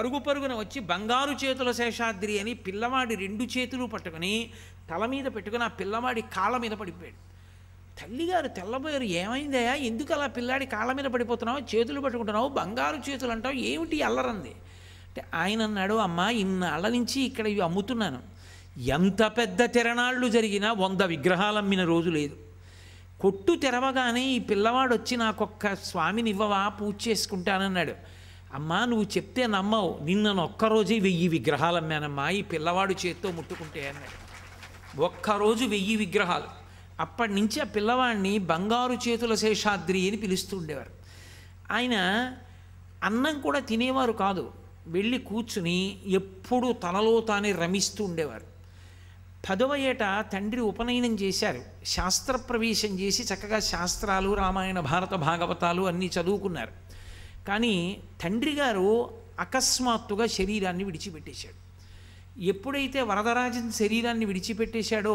పరుగు పరుగున వచ్చి బంగారు చేతుల శేషాద్రి అని పిల్లవాడి రెండు చేతులు పట్టుకుని తల మీద పెట్టుకుని ఆ పిల్లవాడి కాళ్ళ మీద పడిపోయాడు తల్లిగారు తెల్లబోయారు ఏమైందయా ఎందుకు అలా పిల్లాడి కాళ్ళ మీద పడిపోతున్నావు చేతులు పట్టుకుంటున్నావు బంగారు చేతులు అంటావు ఏమిటి అల్లరంది అంటే ఆయన అన్నాడు అమ్మ ఇన్నాళ్ళ నుంచి ఇక్కడ ఇవి అమ్ముతున్నాను ఎంత పెద్ద తెరనాళ్ళు జరిగినా వంద విగ్రహాలు అమ్మిన రోజు లేదు కొట్టు తెరవగానే ఈ పిల్లవాడు వచ్చి నాకొక్క స్వామినివ్వవా పూజ చేసుకుంటానన్నాడు అమ్మా నువ్వు చెప్తే నమ్మవు నిన్నను ఒక్కరోజే వెయ్యి విగ్రహాలు అమ్మానమ్మా ఈ పిల్లవాడు చేత్తో ముట్టుకుంటే అన్నాడు ఒక్కరోజు వెయ్యి విగ్రహాలు అప్పటి నుంచి ఆ పిల్లవాడిని బంగారు చేతుల శేషాద్రి అని పిలుస్తుండేవారు ఆయన అన్నం కూడా తినేవారు కాదు వెళ్ళి కూర్చుని ఎప్పుడు తనలో తానే రమిస్తూ ఉండేవారు పదవ ఏట తండ్రి ఉపనయనం చేశారు శాస్త్రప్రవేశం చేసి చక్కగా శాస్త్రాలు రామాయణ భారత భాగవతాలు అన్నీ చదువుకున్నారు కానీ తండ్రి గారు అకస్మాత్తుగా శరీరాన్ని విడిచిపెట్టేశాడు ఎప్పుడైతే వరదరాజన్ శరీరాన్ని విడిచిపెట్టేశాడో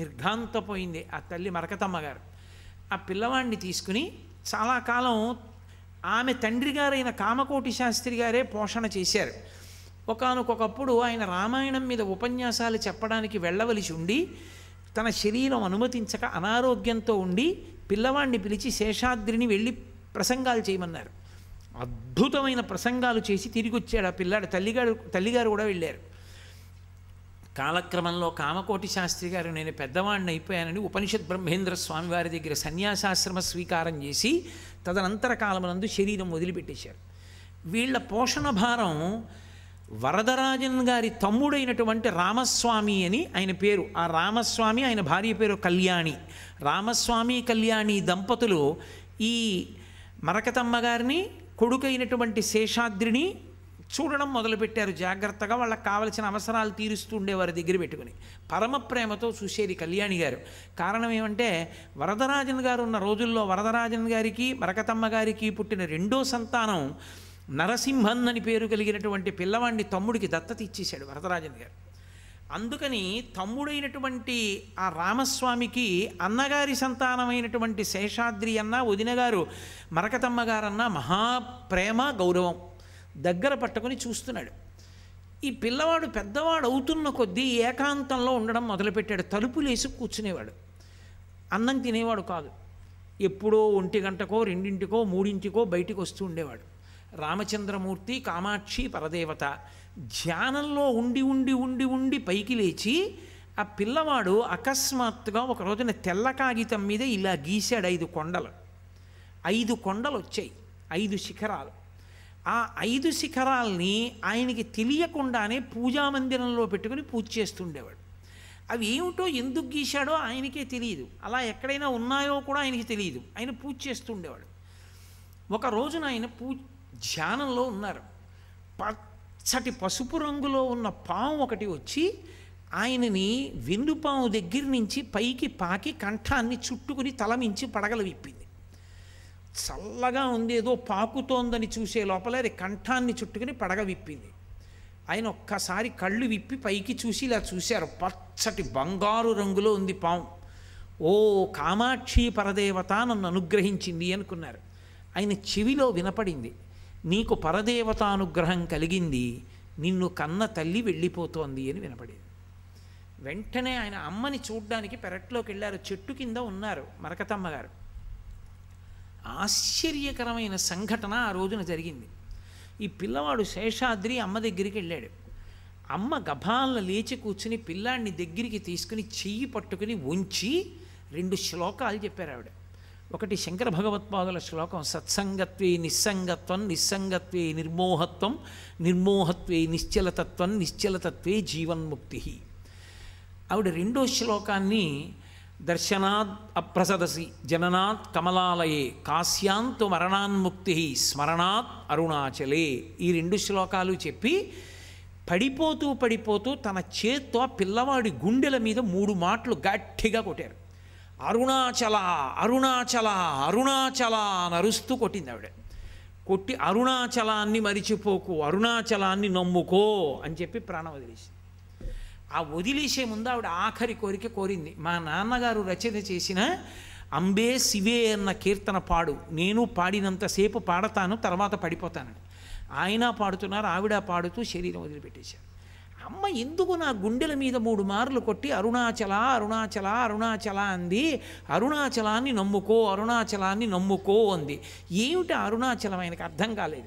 నిర్ఘాంతపోయింది ఆ తల్లి మరకతమ్మ గారు ఆ పిల్లవాడిని తీసుకుని చాలా కాలం ఆమె తండ్రి గారైన కామకోటి శాస్త్రి గారే పోషణ చేశారు ఒకనకొకప్పుడు ఆయన రామాయణం మీద ఉపన్యాసాలు చెప్పడానికి వెళ్ళవలసి ఉండి తన శరీరం అనుమతించక అనారోగ్యంతో ఉండి పిల్లవాడిని పిలిచి శేషాద్రిని వెళ్ళి ప్రసంగాలు చేయమన్నారు అద్భుతమైన ప్రసంగాలు చేసి తిరిగి వచ్చాడు ఆ పిల్లాడు తల్లిగారు తల్లిగారు కూడా వెళ్ళారు కాలక్రమంలో కామకోటి శాస్త్రి గారు నేను పెద్దవాడిని అయిపోయానని ఉపనిషత్ బ్రహ్మేంద్ర స్వామి వారి దగ్గర సన్యాసాశ్రమ స్వీకారం చేసి తదనంతర కాలమునందు శరీరం వదిలిపెట్టేశారు వీళ్ళ పోషణ భారం వరదరాజన్ గారి తమ్ముడైనటువంటి రామస్వామి అని ఆయన పేరు ఆ రామస్వామి ఆయన భార్య పేరు కళ్యాణి రామస్వామి కళ్యాణి దంపతులు ఈ మరకతమ్మ గారిని కొడుకైనటువంటి శేషాద్రిని చూడడం మొదలుపెట్టారు జాగ్రత్తగా వాళ్ళకి కావలసిన అవసరాలు తీరుస్తుండే వారి దగ్గర పెట్టుకుని పరమ ప్రేమతో చూసేది కళ్యాణి గారు కారణం ఏమంటే వరదరాజన్ గారు ఉన్న రోజుల్లో వరదరాజన్ గారికి మరకతమ్మ గారికి పుట్టిన రెండో సంతానం నరసింహన్ అని పేరు కలిగినటువంటి పిల్లవాడిని తమ్ముడికి దత్తత ఇచ్చేశాడు వరదరాజన్ గారు అందుకని తమ్ముడైనటువంటి ఆ రామస్వామికి అన్నగారి సంతానమైనటువంటి శేషాద్రి అన్న వదినగారు మరకతమ్మ గారన్న మహాప్రేమ గౌరవం దగ్గర పట్టుకొని చూస్తున్నాడు ఈ పిల్లవాడు పెద్దవాడు అవుతున్న కొద్దీ ఏకాంతంలో ఉండడం మొదలుపెట్టాడు తలుపులేసి కూర్చునేవాడు అన్నం తినేవాడు కాదు ఎప్పుడో ఒంటి గంటకో రెండింటికో మూడింటికో బయటికి వస్తూ ఉండేవాడు రామచంద్రమూర్తి కామాక్షి పరదేవత ధ్యానంలో ఉండి ఉండి ఉండి ఉండి పైకి లేచి ఆ పిల్లవాడు అకస్మాత్తుగా ఒక రోజున తెల్ల కాగితం మీద ఇలా గీశాడు ఐదు కొండలు ఐదు కొండలు వచ్చాయి ఐదు శిఖరాలు ఆ ఐదు శిఖరాల్ని ఆయనకి తెలియకుండానే పూజామందిరంలో పెట్టుకుని పూజ చేస్తుండేవాడు అవి ఏమిటో ఎందుకు గీశాడో ఆయనకే తెలియదు అలా ఎక్కడైనా ఉన్నాయో కూడా ఆయనకి తెలియదు ఆయన పూజ చేస్తుండేవాడు ఒక రోజున ఆయన పూ ధ్యానంలో ఉన్నారు పచ్చటి పసుపు రంగులో ఉన్న పాము ఒకటి వచ్చి ఆయనని పాము దగ్గర నుంచి పైకి పాకి కంఠాన్ని చుట్టుకుని తలమించి పడగలు విప్పింది చల్లగా ఉంది ఏదో పాకుతోందని చూసే లోపల అది కంఠాన్ని చుట్టుకుని పడగ విప్పింది ఆయన ఒక్కసారి కళ్ళు విప్పి పైకి చూసి ఇలా చూశారు పచ్చటి బంగారు రంగులో ఉంది పాము ఓ కామాక్షి పరదేవత నన్ను అనుగ్రహించింది అనుకున్నారు ఆయన చెవిలో వినపడింది నీకు పరదేవతానుగ్రహం కలిగింది నిన్ను కన్న తల్లి వెళ్ళిపోతోంది అని వినపడేది వెంటనే ఆయన అమ్మని చూడ్డానికి పెరట్లోకి వెళ్ళారు చెట్టు కింద ఉన్నారు మరకతమ్మ గారు ఆశ్చర్యకరమైన సంఘటన ఆ రోజున జరిగింది ఈ పిల్లవాడు శేషాద్రి అమ్మ దగ్గరికి వెళ్ళాడు అమ్మ గభాలను లేచి కూర్చుని పిల్లాడిని దగ్గరికి తీసుకుని చెయ్యి పట్టుకుని ఉంచి రెండు శ్లోకాలు చెప్పారు ఆవిడ ఒకటి శంకర భగవత్పాదుల శ్లోకం సత్సంగత్వే నిస్సంగత్వం నిస్సంగత్వే నిర్మోహత్వం నిర్మోహత్వే నిశ్చలతత్వం నిశ్చలతత్వే జీవన్ముక్తి ఆవిడ రెండో శ్లోకాన్ని దర్శనాద్ అప్రసదసి జననాత్ కమలాలయే కాశ్యాంతు మరణాన్ముక్తి స్మరణాత్ అరుణాచలే ఈ రెండు శ్లోకాలు చెప్పి పడిపోతూ పడిపోతూ తన చేత్తో పిల్లవాడి గుండెల మీద మూడు మాటలు గట్టిగా కొట్టారు అరుణాచల అరుణాచల అరుణాచల అని అరుస్తూ కొట్టింది ఆవిడ కొట్టి అరుణాచలాన్ని మరిచిపోకు అరుణాచలాన్ని నమ్ముకో అని చెప్పి ప్రాణం వదిలేసింది ఆ వదిలేసే ముందు ఆవిడ ఆఖరి కోరిక కోరింది మా నాన్నగారు రచన చేసిన అంబే శివే అన్న కీర్తన పాడు నేను పాడినంతసేపు పాడతాను తర్వాత పడిపోతానని ఆయన పాడుతున్నారు ఆవిడ పాడుతూ శరీరం వదిలిపెట్టేశారు అమ్మ ఎందుకు నా గుండెల మీద మూడు మార్లు కొట్టి అరుణాచల అరుణాచల అరుణాచల అంది అరుణాచలాన్ని నమ్ముకో అరుణాచలాన్ని నమ్ముకో అంది ఏమిటి అరుణాచలం ఆయనకు అర్థం కాలేదు